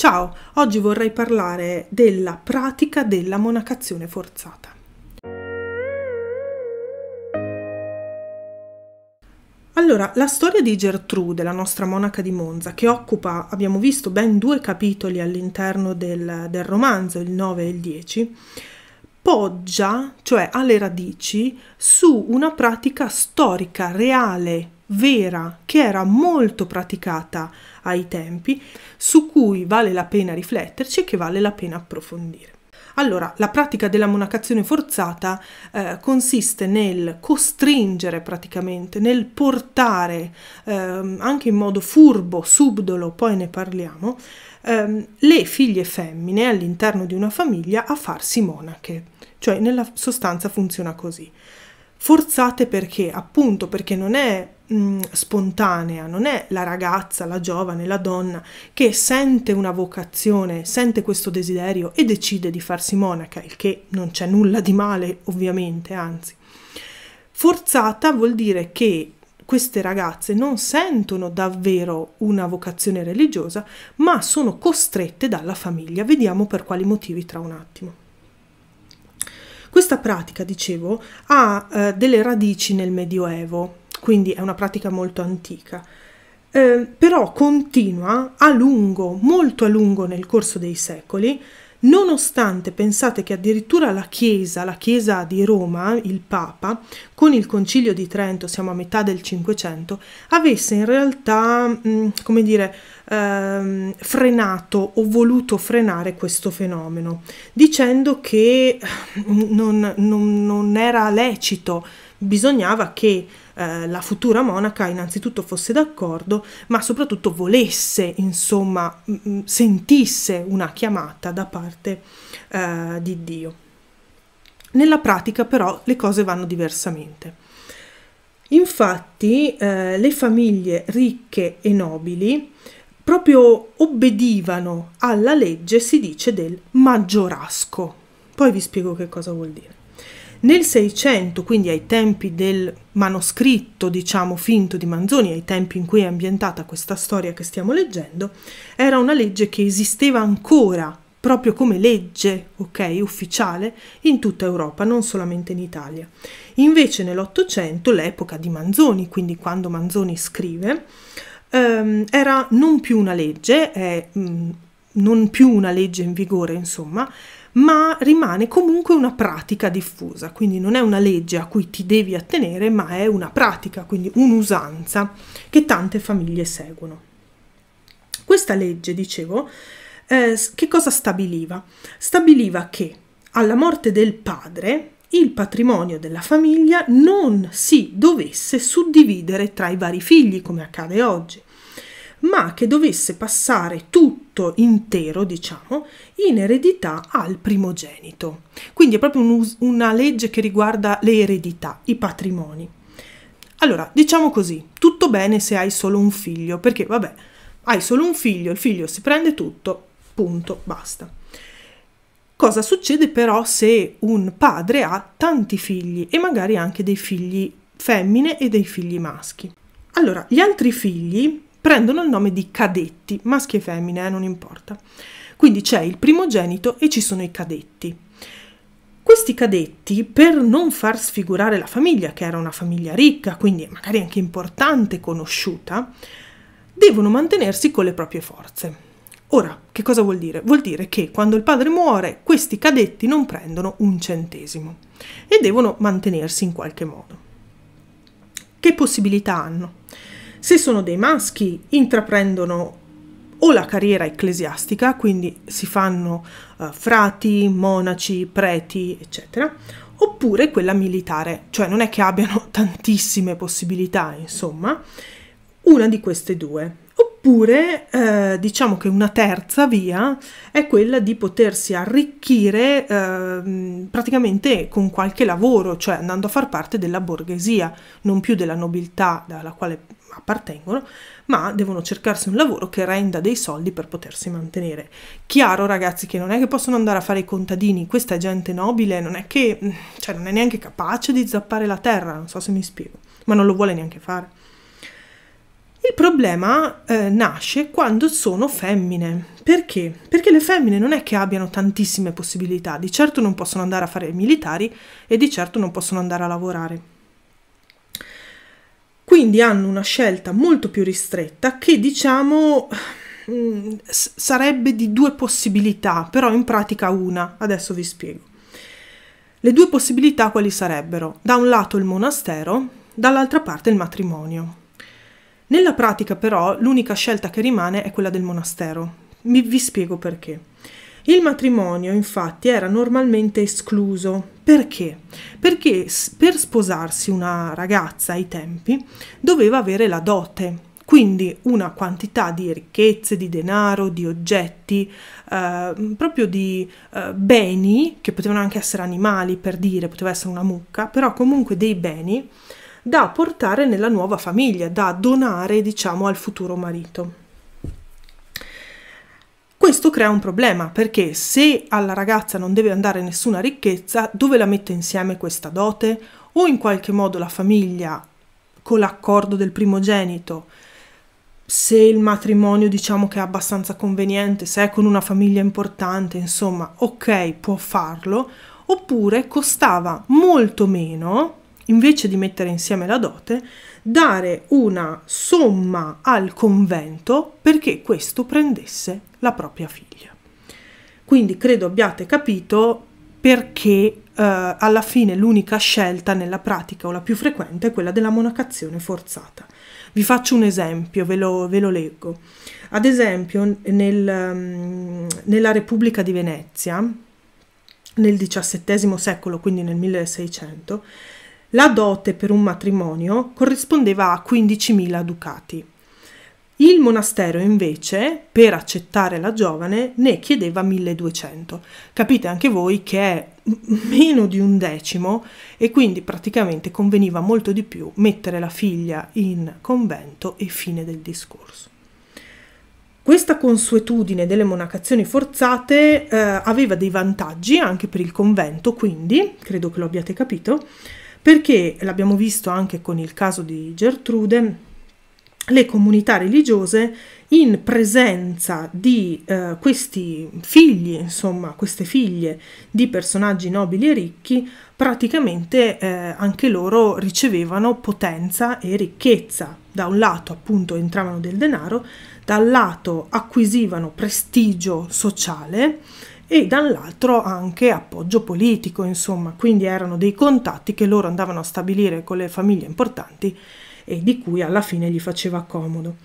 Ciao, oggi vorrei parlare della pratica della monacazione forzata. Allora, la storia di Gertrude, la nostra monaca di Monza, che occupa, abbiamo visto, ben due capitoli all'interno del, del romanzo, il 9 e il 10, poggia, cioè ha le radici, su una pratica storica, reale, vera che era molto praticata ai tempi, su cui vale la pena rifletterci e che vale la pena approfondire. Allora, la pratica della monacazione forzata eh, consiste nel costringere praticamente, nel portare eh, anche in modo furbo, subdolo, poi ne parliamo, eh, le figlie femmine all'interno di una famiglia a farsi monache. Cioè, nella sostanza funziona così. Forzate perché? Appunto perché non è Mm, spontanea, non è la ragazza, la giovane, la donna che sente una vocazione, sente questo desiderio e decide di farsi monaca, il che non c'è nulla di male ovviamente, anzi. Forzata vuol dire che queste ragazze non sentono davvero una vocazione religiosa, ma sono costrette dalla famiglia. Vediamo per quali motivi tra un attimo. Questa pratica, dicevo, ha eh, delle radici nel Medioevo, quindi è una pratica molto antica. Eh, però continua a lungo, molto a lungo nel corso dei secoli, nonostante pensate che addirittura la Chiesa, la Chiesa di Roma, il Papa, con il Concilio di Trento, siamo a metà del Cinquecento, avesse in realtà, mh, mm, come dire, ehm, frenato o voluto frenare questo fenomeno, dicendo che mm, non, non, non era lecito, bisognava che eh, la futura monaca innanzitutto fosse d'accordo, ma soprattutto volesse, insomma, sentisse una chiamata da parte eh, di Dio. Nella pratica però le cose vanno diversamente. Infatti eh, le famiglie ricche e nobili proprio obbedivano alla legge, si dice, del maggiorasco. Poi vi spiego che cosa vuol dire. Nel 600, quindi ai tempi del manoscritto, diciamo, finto di Manzoni, ai tempi in cui è ambientata questa storia che stiamo leggendo, era una legge che esisteva ancora proprio come legge, ok, ufficiale in tutta Europa, non solamente in Italia. Invece nell'Ottocento, l'epoca di Manzoni, quindi quando Manzoni scrive, ehm, era non più una legge, è mh, mm, non più una legge in vigore, insomma, ma rimane comunque una pratica diffusa, quindi non è una legge a cui ti devi attenere, ma è una pratica, quindi un'usanza che tante famiglie seguono. Questa legge, dicevo, eh, che cosa stabiliva? Stabiliva che alla morte del padre il patrimonio della famiglia non si dovesse suddividere tra i vari figli, come accade oggi, ma che dovesse passare tutto intero, diciamo, in eredità al primogenito. Quindi è proprio un, una legge che riguarda le eredità, i patrimoni. Allora, diciamo così, tutto bene se hai solo un figlio, perché vabbè, hai solo un figlio, il figlio si prende tutto, punto, basta. Cosa succede però se un padre ha tanti figli e magari anche dei figli femmine e dei figli maschi? Allora, gli altri figli prendono il nome di cadetti, maschi e femmine, eh, non importa. Quindi c'è il primogenito e ci sono i cadetti. Questi cadetti, per non far sfigurare la famiglia, che era una famiglia ricca, quindi magari anche importante, conosciuta, devono mantenersi con le proprie forze. Ora, che cosa vuol dire? Vuol dire che quando il padre muore, questi cadetti non prendono un centesimo e devono mantenersi in qualche modo. Che possibilità hanno? Se sono dei maschi, intraprendono o la carriera ecclesiastica, quindi si fanno uh, frati, monaci, preti, eccetera, oppure quella militare, cioè non è che abbiano tantissime possibilità, insomma, una di queste due Oppure eh, diciamo che una terza via è quella di potersi arricchire eh, praticamente con qualche lavoro, cioè andando a far parte della borghesia, non più della nobiltà alla quale appartengono, ma devono cercarsi un lavoro che renda dei soldi per potersi mantenere. Chiaro ragazzi che non è che possono andare a fare i contadini, questa è gente nobile, non è che, cioè non è neanche capace di zappare la terra, non so se mi spiego, ma non lo vuole neanche fare. Il problema eh, nasce quando sono femmine. Perché? Perché le femmine non è che abbiano tantissime possibilità, di certo non possono andare a fare i militari e di certo non possono andare a lavorare. Quindi hanno una scelta molto più ristretta che diciamo mm, sarebbe di due possibilità, però in pratica una. Adesso vi spiego. Le due possibilità quali sarebbero? Da un lato il monastero, dall'altra parte il matrimonio. Nella pratica però l'unica scelta che rimane è quella del monastero. Vi, vi spiego perché. Il matrimonio infatti era normalmente escluso. Perché? Perché per sposarsi una ragazza ai tempi doveva avere la dote, quindi una quantità di ricchezze, di denaro, di oggetti, eh, proprio di eh, beni, che potevano anche essere animali per dire, poteva essere una mucca, però comunque dei beni da portare nella nuova famiglia, da donare, diciamo, al futuro marito. Questo crea un problema perché se alla ragazza non deve andare nessuna ricchezza, dove la mette insieme questa dote? O in qualche modo la famiglia, con l'accordo del primogenito, se il matrimonio diciamo che è abbastanza conveniente, se è con una famiglia importante, insomma, ok, può farlo, oppure costava molto meno invece di mettere insieme la dote, dare una somma al convento perché questo prendesse la propria figlia. Quindi credo abbiate capito perché eh, alla fine l'unica scelta nella pratica o la più frequente è quella della monacazione forzata. Vi faccio un esempio, ve lo, ve lo leggo. Ad esempio, nel, mm, nella Repubblica di Venezia, nel XVII secolo, quindi nel 1600, la dote per un matrimonio corrispondeva a 15.000 ducati. Il monastero invece, per accettare la giovane, ne chiedeva 1200. Capite anche voi che è meno di un decimo e quindi praticamente conveniva molto di più mettere la figlia in convento e fine del discorso. Questa consuetudine delle monacazioni forzate eh, aveva dei vantaggi anche per il convento, quindi credo che lo abbiate capito, perché l'abbiamo visto anche con il caso di Gertrude, le comunità religiose in presenza di eh, questi figli, insomma queste figlie di personaggi nobili e ricchi, praticamente eh, anche loro ricevevano potenza e ricchezza. Da un lato appunto entravano del denaro, dal lato acquisivano prestigio sociale e dall'altro anche appoggio politico, insomma, quindi erano dei contatti che loro andavano a stabilire con le famiglie importanti e di cui alla fine gli faceva comodo.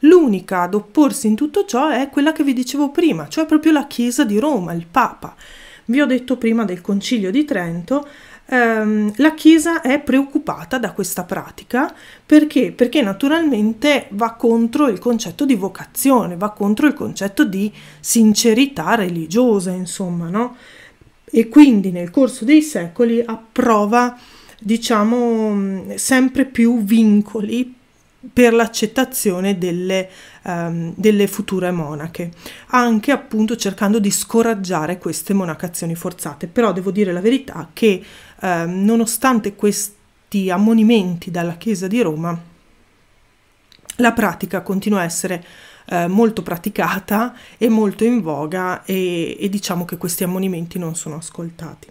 L'unica ad opporsi in tutto ciò è quella che vi dicevo prima, cioè proprio la Chiesa di Roma, il Papa. Vi ho detto prima del Concilio di Trento, ehm, la Chiesa è preoccupata da questa pratica perché? perché naturalmente va contro il concetto di vocazione, va contro il concetto di sincerità religiosa, insomma, no? E quindi nel corso dei secoli approva diciamo sempre più vincoli per l'accettazione delle, um, delle, future monache, anche appunto cercando di scoraggiare queste monacazioni forzate. Però devo dire la verità che um, nonostante questi ammonimenti dalla Chiesa di Roma, la pratica continua a essere eh, molto praticata e molto in voga e, e diciamo che questi ammonimenti non sono ascoltati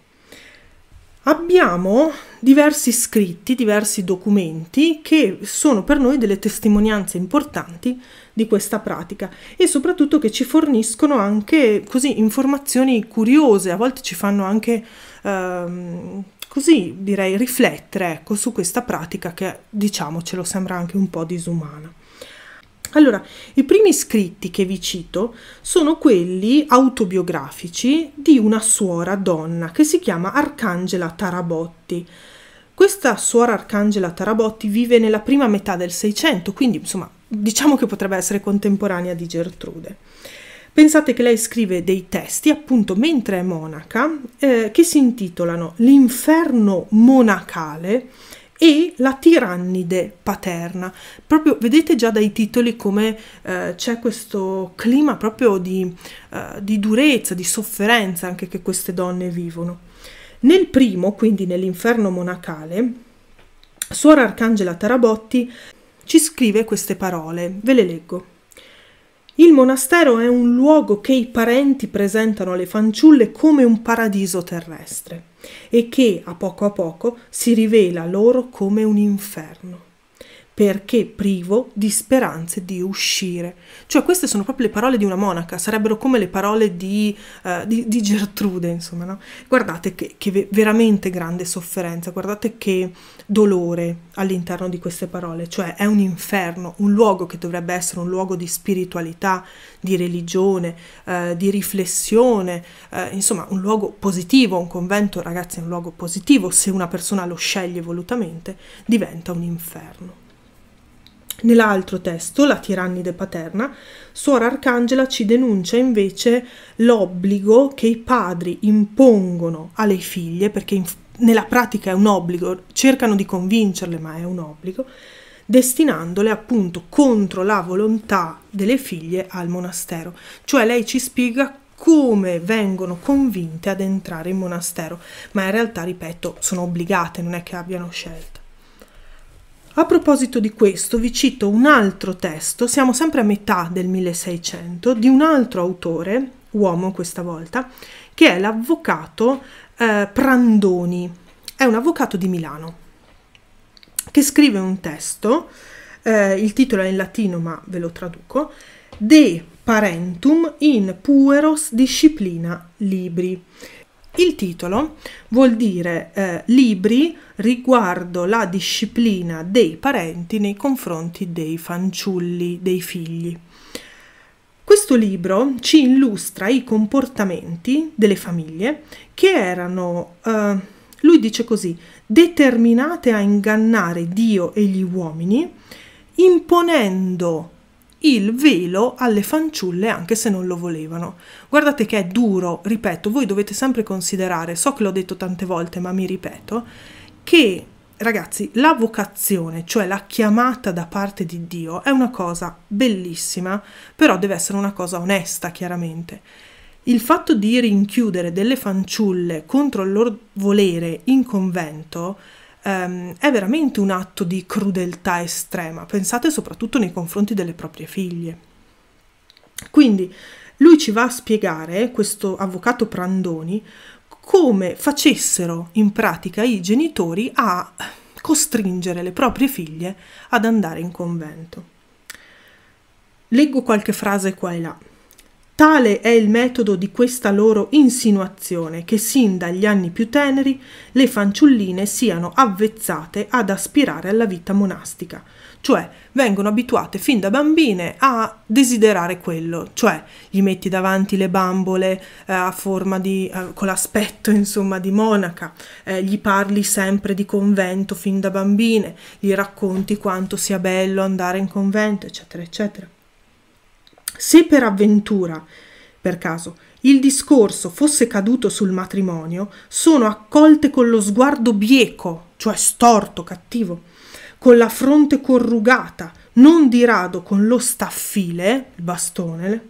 abbiamo diversi scritti, diversi documenti che sono per noi delle testimonianze importanti di questa pratica e soprattutto che ci forniscono anche così informazioni curiose, a volte ci fanno anche ehm, così direi riflettere ecco, su questa pratica che diciamocelo sembra anche un po' disumana. Allora, i primi scritti che vi cito sono quelli autobiografici di una suora donna che si chiama Arcangela Tarabotti. Questa suora Arcangela Tarabotti vive nella prima metà del Seicento, quindi insomma diciamo che potrebbe essere contemporanea di Gertrude. Pensate che lei scrive dei testi, appunto, mentre è monaca, eh, che si intitolano L'inferno monacale e la tirannide paterna. Proprio vedete già dai titoli come eh, c'è questo clima proprio di, eh, di durezza, di sofferenza anche che queste donne vivono. Nel primo, quindi nell'inferno monacale, Suor Arcangela Tarabotti ci scrive queste parole, ve le leggo. Il monastero è un luogo che i parenti presentano alle fanciulle come un paradiso terrestre e che a poco a poco si rivela loro come un inferno perché privo di speranze di uscire. Cioè queste sono proprio le parole di una monaca, sarebbero come le parole di, uh, di, di Gertrude, insomma. No? Guardate che, che, veramente grande sofferenza, guardate che dolore all'interno di queste parole, cioè è un inferno, un luogo che dovrebbe essere un luogo di spiritualità, di religione, uh, di riflessione, uh, insomma un luogo positivo, un convento ragazzi è un luogo positivo, se una persona lo sceglie volutamente diventa un inferno. Nell'altro testo, la tirannide paterna, Suora Arcangela ci denuncia invece l'obbligo che i padri impongono alle figlie, perché in, nella pratica è un obbligo, cercano di convincerle, ma è un obbligo, destinandole appunto contro la volontà delle figlie al monastero. Cioè lei ci spiega come vengono convinte ad entrare in monastero, ma in realtà, ripeto, sono obbligate, non è che abbiano scelta. A proposito di questo vi cito un altro testo, siamo sempre a metà del 1600, di un altro autore, uomo questa volta, che è l'avvocato eh, Prandoni. È un avvocato di Milano che scrive un testo, eh, il titolo è in latino ma ve lo traduco, De Parentum in Pueros Disciplina Libri. Il titolo vuol dire eh, libri riguardo la disciplina dei parenti nei confronti dei fanciulli, dei figli. Questo libro ci illustra i comportamenti delle famiglie che erano, eh, lui dice così, determinate a ingannare Dio e gli uomini, imponendo il velo alle fanciulle anche se non lo volevano. Guardate che è duro, ripeto, voi dovete sempre considerare, so che l'ho detto tante volte ma mi ripeto, che ragazzi la vocazione, cioè la chiamata da parte di Dio è una cosa bellissima, però deve essere una cosa onesta chiaramente. Il fatto di rinchiudere delle fanciulle contro il loro volere in convento ehm, è veramente un atto di crudeltà estrema, pensate soprattutto nei confronti delle proprie figlie. Quindi lui ci va a spiegare, questo avvocato Prandoni, come facessero in pratica i genitori a costringere le proprie figlie ad andare in convento. Leggo qualche frase qua e là. Tale è il metodo di questa loro insinuazione che sin dagli anni più teneri le fanciulline siano avvezzate ad aspirare alla vita monastica, cioè vengono abituate fin da bambine a desiderare quello, cioè gli metti davanti le bambole eh, a forma di eh, con l'aspetto insomma di monaca, eh, gli parli sempre di convento fin da bambine, gli racconti quanto sia bello andare in convento, eccetera, eccetera. Se per avventura, per caso, il discorso fosse caduto sul matrimonio, sono accolte con lo sguardo bieco, cioè storto, cattivo, con la fronte corrugata, non di rado con lo staffile, il bastone,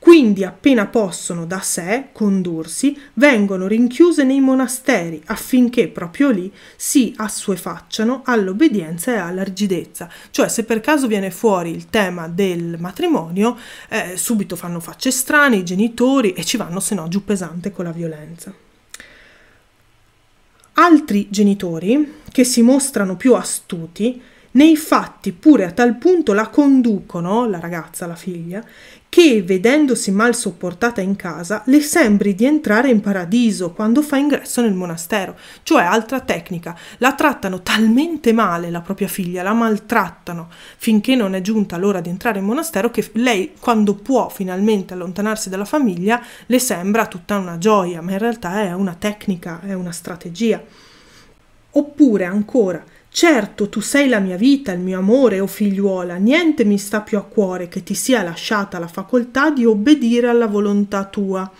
quindi, appena possono da sé condursi, vengono rinchiuse nei monasteri affinché proprio lì si assuefacciano all'obbedienza e all'argidezza. Cioè, se per caso viene fuori il tema del matrimonio, eh, subito fanno facce strane i genitori e ci vanno se no giù pesante con la violenza. Altri genitori che si mostrano più astuti nei fatti pure a tal punto la conducono, la ragazza, la figlia, che vedendosi mal sopportata in casa le sembri di entrare in paradiso quando fa ingresso nel monastero, cioè altra tecnica, la trattano talmente male la propria figlia, la maltrattano finché non è giunta l'ora di entrare in monastero che lei quando può finalmente allontanarsi dalla famiglia le sembra tutta una gioia, ma in realtà è una tecnica, è una strategia. Oppure ancora, Certo, tu sei la mia vita, il mio amore, o oh figliuola, niente mi sta più a cuore che ti sia lasciata la facoltà di obbedire alla volontà tua.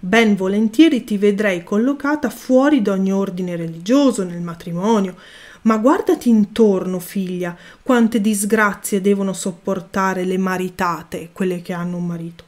Ben volentieri ti vedrei collocata fuori d'ogni ordine religioso, nel matrimonio. Ma guardati intorno, figlia, quante disgrazie devono sopportare le maritate, quelle che hanno un marito.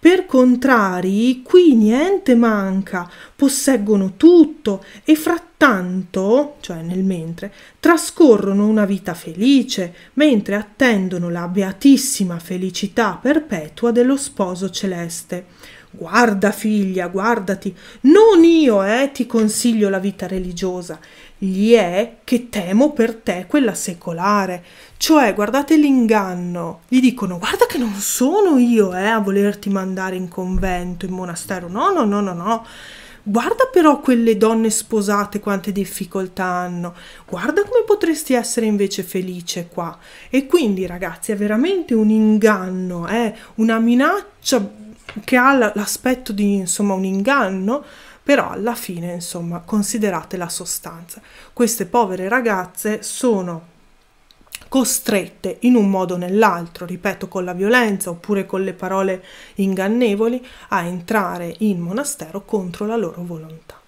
Per contrari, qui niente manca, posseggono tutto e frattanto, cioè nel mentre, trascorrono una vita felice, mentre attendono la beatissima felicità perpetua dello sposo celeste Guarda figlia, guardati, non io eh, ti consiglio la vita religiosa, gli è che temo per te quella secolare. Cioè, guardate l'inganno, gli dicono guarda che non sono io eh, a volerti mandare in convento, in monastero, no, no, no, no, no. Guarda però quelle donne sposate quante difficoltà hanno, guarda come potresti essere invece felice qua. E quindi ragazzi è veramente un inganno, è eh, una minaccia che ha l'aspetto di insomma un inganno, però alla fine insomma considerate la sostanza. Queste povere ragazze sono costrette in un modo o nell'altro, ripeto con la violenza oppure con le parole ingannevoli, a entrare in monastero contro la loro volontà.